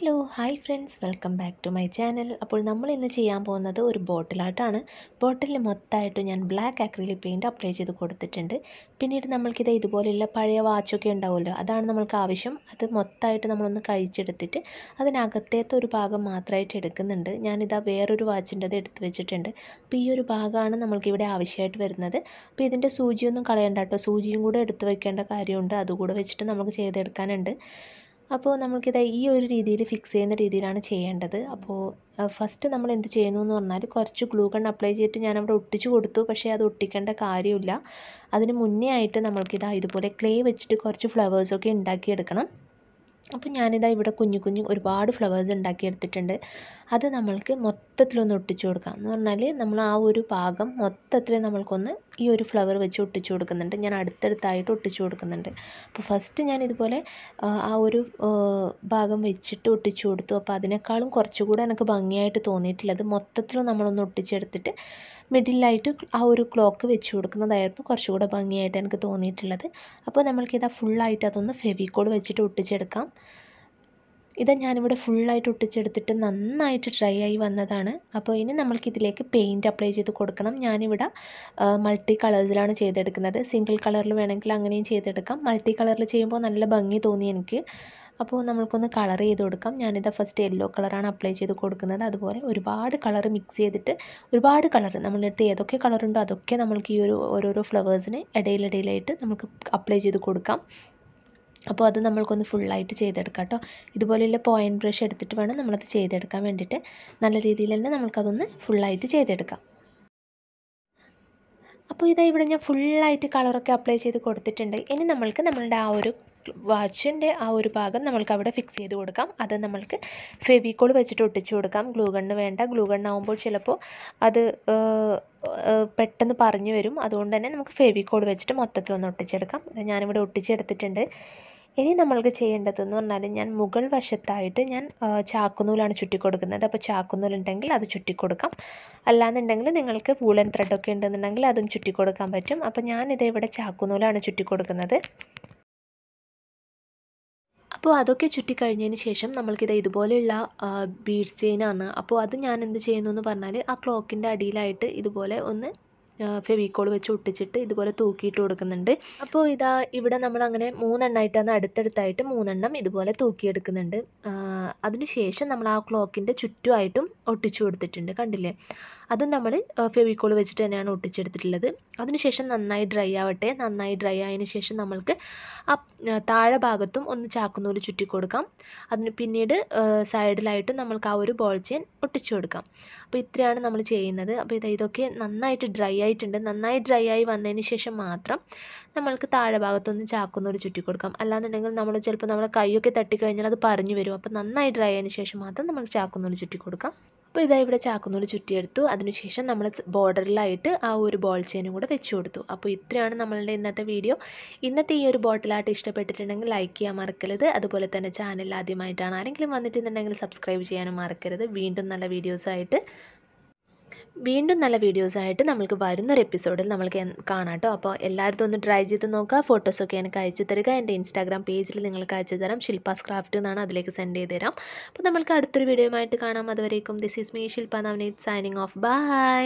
hello hi friends welcome back to my channel അപ്പോൾ നമ്മൾ ഇന്ന് ചെയ്യാൻ പോകുന്നത് ഒരു ബോട്ടിൽ മൊത്തമായിട്ട് ഞാൻ ബ്ലാക്ക് അക്രിലിക് പെയിൻറ്റ് അപ്ലൈ ചെയ്ത് കൊടുത്തിട്ടുണ്ട് പിന്നീട് നമ്മൾക്കിത് ഇതുപോലെയുള്ള പഴയ വാച്ചൊക്കെ ഉണ്ടാവുമല്ലോ അതാണ് നമ്മൾക്ക് ആവശ്യം അത് മൊത്തമായിട്ട് നമ്മളൊന്ന് കഴിച്ചെടുത്തിട്ട് അതിനകത്തേത്ത ഒരു ഭാഗം മാത്രമായിട്ട് എടുക്കുന്നുണ്ട് ഞാനിതാ വേറൊരു വാച്ചിൻ്റെത് എടുത്ത് വെച്ചിട്ടുണ്ട് അപ്പോൾ ഈ ഒരു ഭാഗമാണ് നമ്മൾക്കിവിടെ ആവശ്യമായിട്ട് വരുന്നത് അപ്പോൾ ഇതിൻ്റെ സൂചിയൊന്നും കളയണ്ട കേട്ടോ സൂചിയും കൂടെ എടുത്ത് വെക്കേണ്ട കാര്യമുണ്ട് അതുകൂടെ വെച്ചിട്ട് നമുക്ക് ചെയ്തെടുക്കാനുണ്ട് അപ്പോൾ നമുക്കിത് ഈ ഒരു രീതിയിൽ ഫിക്സ് ചെയ്യുന്ന രീതിയിലാണ് ചെയ്യേണ്ടത് അപ്പോൾ ഫസ്റ്റ് നമ്മൾ എന്ത് ചെയ്യുന്നു എന്ന് പറഞ്ഞാൽ കുറച്ച് ഗ്ലൂ ഗൺ അപ്ലൈ ചെയ്തിട്ട് ഞാൻ അവിടെ ഒട്ടിച്ച് കൊടുത്തു പക്ഷേ അത് ഒട്ടിക്കേണ്ട കാര്യമില്ല അതിന് മുന്നേ ആയിട്ട് നമ്മൾക്കിതാ ഇതുപോലെ ക്ലേ വെച്ചിട്ട് കുറച്ച് ഫ്ലവേഴ്സൊക്കെ ഉണ്ടാക്കിയെടുക്കണം അപ്പോൾ ഞാനിതാ ഇവിടെ കുഞ്ഞു കുഞ്ഞു ഒരുപാട് ഫ്ലവേഴ്സ് ഉണ്ടാക്കിയെടുത്തിട്ടുണ്ട് അത് നമ്മൾക്ക് മൊത്തത്തിലൊന്ന് ഒട്ടിച്ചു കൊടുക്കാം എന്ന് പറഞ്ഞാൽ നമ്മൾ ആ ഒരു ഭാഗം മൊത്തത്തിൽ നമ്മൾക്കൊന്ന് ഈ ഒരു ഫ്ലവർ വെച്ച് ഒട്ടിച്ചു കൊടുക്കുന്നുണ്ട് ഞാൻ അടുത്തടുത്തായിട്ട് ഒട്ടിച്ചു കൊടുക്കുന്നുണ്ട് അപ്പോൾ ഫസ്റ്റ് ഞാൻ ഇതുപോലെ ആ ഒരു ഭാഗം വെച്ചിട്ട് ഒട്ടിച്ചു കൊടുത്തു അപ്പോൾ അതിനേക്കാളും കുറച്ചുകൂടെ എനിക്ക് ഭംഗിയായിട്ട് തോന്നിയിട്ടുള്ളത് മൊത്തത്തിൽ നമ്മളൊന്ന് ഒട്ടിച്ചെടുത്തിട്ട് മിഡിലായിട്ട് ആ ഒരു ക്ലോക്ക് വെച്ച് കൊടുക്കുന്നതായിരുന്നു കുറച്ചുകൂടെ ഭംഗിയായിട്ട് എനിക്ക് തോന്നിയിട്ടുള്ളത് അപ്പോൾ നമ്മൾക്കിതാ ഫുള്ളായിട്ട് അതൊന്ന് ഫെവിക്കോൾ വെച്ചിട്ട് ഒട്ടിച്ചെടുക്കാം ഇത് ഞാനിവിടെ ഫുള്ളായിട്ട് ഒട്ടിച്ചെടുത്തിട്ട് നന്നായിട്ട് ഡ്രൈ ആയി വന്നതാണ് അപ്പോൾ ഇനി നമ്മൾക്കിതിലേക്ക് പെയിൻറ്റ് അപ്ലൈ ചെയ്ത് കൊടുക്കണം ഞാനിവിടെ മൾട്ടി കളേഴ്സിലാണ് ചെയ്തെടുക്കുന്നത് സിംഗിൾ കളറിൽ വേണമെങ്കിൽ അങ്ങനെയും ചെയ്തെടുക്കാം മൾട്ടി കളറിൽ ചെയ്യുമ്പോൾ നല്ല ഭംഗി തോന്നി എനിക്ക് അപ്പോൾ നമ്മൾക്കൊന്ന് കളർ ചെയ്ത് കൊടുക്കാം ഞാനിത് ഫസ്റ്റ് യെല്ലോ കളറാണ് അപ്ലൈ ചെയ്ത് കൊടുക്കുന്നത് അതുപോലെ ഒരുപാട് കളർ മിക്സ് ചെയ്തിട്ട് ഒരുപാട് കളർ നമ്മളുടെ അടുത്ത് ഏതൊക്കെ കളറുണ്ടോ അതൊക്കെ നമ്മൾക്ക് ഈ ഒരു ഓരോരോ ഫ്ലവേഴ്സിന് ഇടയിലിടയിലായിട്ട് നമുക്ക് അപ്ലൈ ചെയ്ത് കൊടുക്കാം അപ്പോൾ അത് നമ്മൾക്കൊന്ന് ഫുള്ളായിട്ട് ചെയ്തെടുക്കാം കേട്ടോ ഇതുപോലെയുള്ള പോയിൻറ്റ് ബ്രഷ് എടുത്തിട്ട് വേണം നമ്മളത് ചെയ്തെടുക്കാൻ വേണ്ടിയിട്ട് നല്ല രീതിയിൽ തന്നെ നമുക്കതൊന്ന് ഫുള്ളായിട്ട് ചെയ്തെടുക്കാം അപ്പോൾ ഇതാ ഇവിടെ ഞാൻ ഫുള്ളായിട്ട് കളറൊക്കെ അപ്ലൈ ചെയ്ത് കൊടുത്തിട്ടുണ്ട് ഇനി നമ്മൾക്ക് നമ്മളുടെ ആ ഒരു വാച്ചിൻ്റെ ആ ഒരു ഭാഗം നമ്മൾക്ക് അവിടെ ഫിക്സ് ചെയ്ത് കൊടുക്കാം അത് നമ്മൾക്ക് ഫെവിക്കോൾ വെച്ചിട്ട് ഒട്ടിച്ചു കൊടുക്കാം ഗ്ലൂഗണ്ണ് വേണ്ട ഗ്ലൂ ആവുമ്പോൾ ചിലപ്പോൾ അത് പെട്ടെന്ന് പറഞ്ഞു വരും അതുകൊണ്ട് തന്നെ നമുക്ക് ഫെവിക്കോൾ വെച്ചിട്ട് മൊത്തത്തിൽ ഒന്ന് ഒട്ടിച്ചെടുക്കാം അത് ഞാനിവിടെ ഒട്ടിച്ചെടുത്തിട്ടുണ്ട് ഇനി നമ്മൾക്ക് ചെയ്യേണ്ടതെന്ന് പറഞ്ഞാൽ ഞാൻ മുകൾ വശത്തായിട്ട് ഞാൻ ചാക്കുനൂലാണ് ചുറ്റിക്കൊടുക്കുന്നത് അപ്പോൾ ചാക്കുനൂലുണ്ടെങ്കിൽ അത് ചുറ്റിക്കൊടുക്കാം അല്ലാന്നുണ്ടെങ്കിൽ നിങ്ങൾക്ക് പൂളൻ ത്രെഡൊക്കെ ഉണ്ടെന്നുണ്ടെങ്കിൽ അതും ചുറ്റിക്കൊടുക്കാൻ പറ്റും അപ്പോൾ ഞാനിത് ഇവിടെ ചാക്കുനൂലാണ് ചുറ്റിക്കൊടുക്കുന്നത് അപ്പോൾ അതൊക്കെ ചുറ്റിക്കഴിഞ്ഞതിന് ശേഷം നമ്മൾക്കിത് ഇതുപോലെയുള്ള ബീഡ്സ് ചെയിനാണ് അപ്പോൾ അത് ഞാൻ എന്ത് ചെയ്യുന്നു എന്ന് പറഞ്ഞാൽ ആ ക്ലോക്കിൻ്റെ അടിയിലായിട്ട് ഇതുപോലെ ഒന്ന് ഫെവിക്കോൾ വെച്ച് ഒട്ടിച്ചിട്ട് ഇതുപോലെ തൂക്കിയിട്ട് കൊടുക്കുന്നുണ്ട് അപ്പോൾ ഇതാ ഇവിടെ നമ്മൾ അങ്ങനെ മൂന്നെണ്ണമായിട്ടാണ് അടുത്തടുത്തായിട്ട് മൂന്നെണ്ണം ഇതുപോലെ തൂക്കിയെടുക്കുന്നുണ്ട് അതിനുശേഷം നമ്മൾ ആ ക്ലോക്കിൻ്റെ ചുറ്റുമായിട്ടും ഒട്ടിച്ചു കൊടുത്തിട്ടുണ്ട് കണ്ടില്ലേ അതും നമ്മൾ ഫെവിക്കോൾ വെച്ചിട്ട് തന്നെയാണ് ഒട്ടിച്ചെടുത്തിട്ടുള്ളത് അതിനുശേഷം നന്നായി ഡ്രൈ ആവട്ടെ നന്നായി ഡ്രൈ ആയതിനു ശേഷം നമ്മൾക്ക് ആ താഴെ ഭാഗത്തും ഒന്ന് ചാക്കുന്നൂല് ചുറ്റി കൊടുക്കാം അതിന് പിന്നീട് സൈഡിലായിട്ടും നമ്മൾക്ക് ആ ഒരു ബോൾ ചെയിൻ ഒട്ടിച്ചു കൊടുക്കാം അപ്പോൾ ഇത്രയാണ് നമ്മൾ ചെയ്യുന്നത് അപ്പോൾ ഇതാ ഇതൊക്കെ നന്നായിട്ട് ഡ്രൈ ആയി ആയിട്ടുണ്ട് നന്നായി ഡ്രൈ ആയി വന്നതിന് ശേഷം മാത്രം നമ്മൾക്ക് താഴെ ഭാഗത്തൊന്ന് ചാക്കുന്നോട് ചുറ്റി കൊടുക്കാം അല്ലാന്നുണ്ടെങ്കിൽ നമ്മൾ ചിലപ്പോൾ നമ്മുടെ കൈയൊക്കെ തട്ടിക്കഴിഞ്ഞാൽ അത് പറഞ്ഞു വരും അപ്പോൾ നന്നായി ഡ്രൈ ആയതിന് ശേഷം മാത്രം നമ്മൾ ചാക്കുന്നോട് ചുറ്റി കൊടുക്കാം അപ്പോൾ ഇതാ ഇവിടെ ചാക്കുന്നൂർ ചുറ്റിയെടുത്തു അതിനുശേഷം നമ്മൾ ബോർഡറിലായിട്ട് ആ ഒരു ബോൾ ചെയിനും കൂടെ വെച്ചു കൊടുത്തു അപ്പോൾ ഇത്രയാണ് നമ്മളുടെ ഇന്നത്തെ വീഡിയോ ഇന്നത്തെ ഈ ഒരു ബോട്ടിലായിട്ട് ഇഷ്ടപ്പെട്ടിട്ടുണ്ടെങ്കിൽ ലൈക്ക് ചെയ്യാൻ മറക്കരുത് അതുപോലെ തന്നെ ചാനൽ ആദ്യമായിട്ടാണ് ആരെങ്കിലും വന്നിട്ടുണ്ടെങ്കിൽ സബ്സ്ക്രൈബ് ചെയ്യാനും മറക്കരുത് വീണ്ടും നല്ല വീഡിയോസായിട്ട് വീണ്ടും നല്ല വീഡിയോസായിട്ട് നമ്മൾക്ക് വരുന്നൊരു എപ്പിസോഡിൽ നമ്മൾക്ക് കാണാം കേട്ടോ അപ്പോൾ എല്ലാവരും ഒന്ന് ട്രൈ ചെയ്ത് നോക്കുക ഫോട്ടോസൊക്കെ എനിക്ക് അയച്ചു തരിക എൻ്റെ ഇൻസ്റ്റാഗ്രാം പേജിൽ നിങ്ങൾക്ക് അയച്ചു തരാം ശില്പാസ് ക്രാഫ്റ്റ് എന്നാണ് അതിലേക്ക് സെൻഡ് ചെയ്ത് തരാം അപ്പോൾ നമ്മൾക്ക് അടുത്തൊരു വീഡിയോയുമായിട്ട് കാണാം അതുവരേക്കും this is me Shilpa Navaneeth signing off by